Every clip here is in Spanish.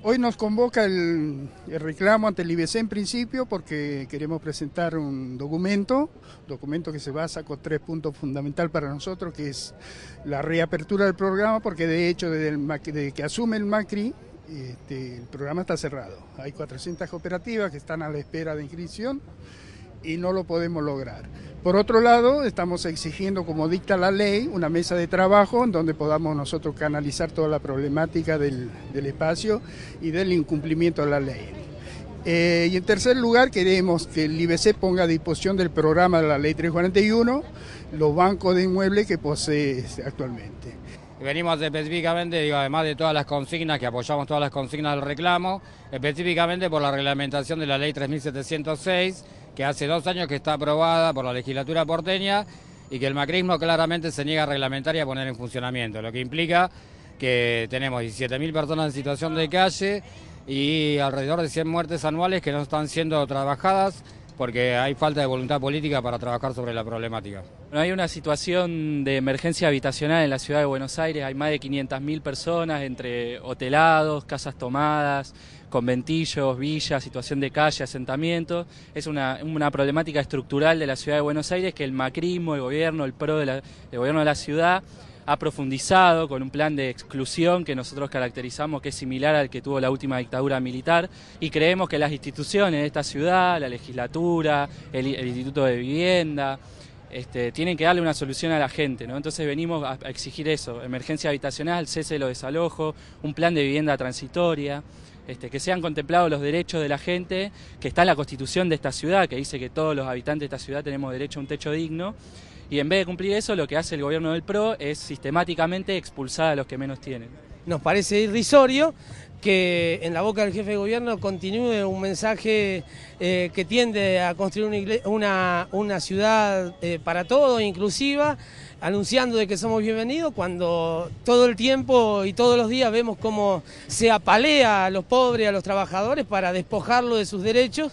Hoy nos convoca el, reclamo ante el IBC en principio porque queremos presentar un documento, documento que se basa con tres puntos fundamentales para nosotros, que es la reapertura del programa, porque de hecho desde, que asume el Macri este, el programa está cerrado. Hay 400 cooperativas que están a la espera de inscripción y no lo podemos lograr. Por otro lado, estamos exigiendo, como dicta la ley, una mesa de trabajo en donde podamos nosotros canalizar toda la problemática del, espacio y del incumplimiento de la ley. Eh, y en tercer lugar, queremos que el IBC ponga a disposición del programa de la Ley 341 los bancos de inmuebles que posee este actualmente venimos específicamente, digo, además de todas las consignas, que apoyamos todas las consignas del reclamo, específicamente por la reglamentación de la ley 3706, que hace dos años que está aprobada por la legislatura porteña y que el macrismo claramente se niega a reglamentar y a poner en funcionamiento, lo que implica que tenemos 17.000 personas en situación de calle y alrededor de 100 muertes anuales que no están siendo trabajadas porque hay falta de voluntad política para trabajar sobre la problemática. hay una situación de emergencia habitacional en la ciudad de Buenos Aires, hay más de 500.000 personas entre hotelados, casas tomadas, conventillos, villas, situación de calle, asentamiento. Es una, problemática estructural de la ciudad de Buenos Aires que el macrismo, el gobierno, el PRO, del gobierno de la ciudad ha profundizado con un plan de exclusión que nosotros caracterizamos que es similar al que tuvo la última dictadura militar y creemos que las instituciones de esta ciudad, la legislatura, el, Instituto de Vivienda, este, tienen que darle una solución a la gente, ¿no? Entonces venimos a, exigir eso, emergencia habitacional, cese de los desalojos, un plan de vivienda transitoria, este, que sean contemplados los derechos de la gente, que está en la constitución de esta ciudad, que dice que todos los habitantes de esta ciudad tenemos derecho a un techo digno, y en vez de cumplir eso, lo que hace el gobierno del PRO es sistemáticamente expulsar a los que menos tienen. Nos parece irrisorio que en la boca del jefe de gobierno continúe un mensaje eh, que tiende a construir una, ciudad eh, para todos, inclusiva, anunciando de que somos bienvenidos, cuando todo el tiempo y todos los días vemos cómo se apalea a los pobres, a los trabajadores, para despojarlo de sus derechos.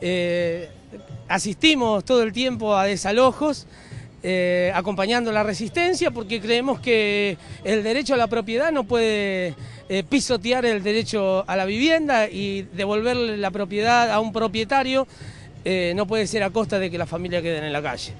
Eh, asistimos todo el tiempo a desalojos. Eh, acompañando la resistencia porque creemos que el derecho a la propiedad no puede eh, pisotear el derecho a la vivienda y devolverle la propiedad a un propietario eh, no puede ser a costa de que la familia quede en la calle.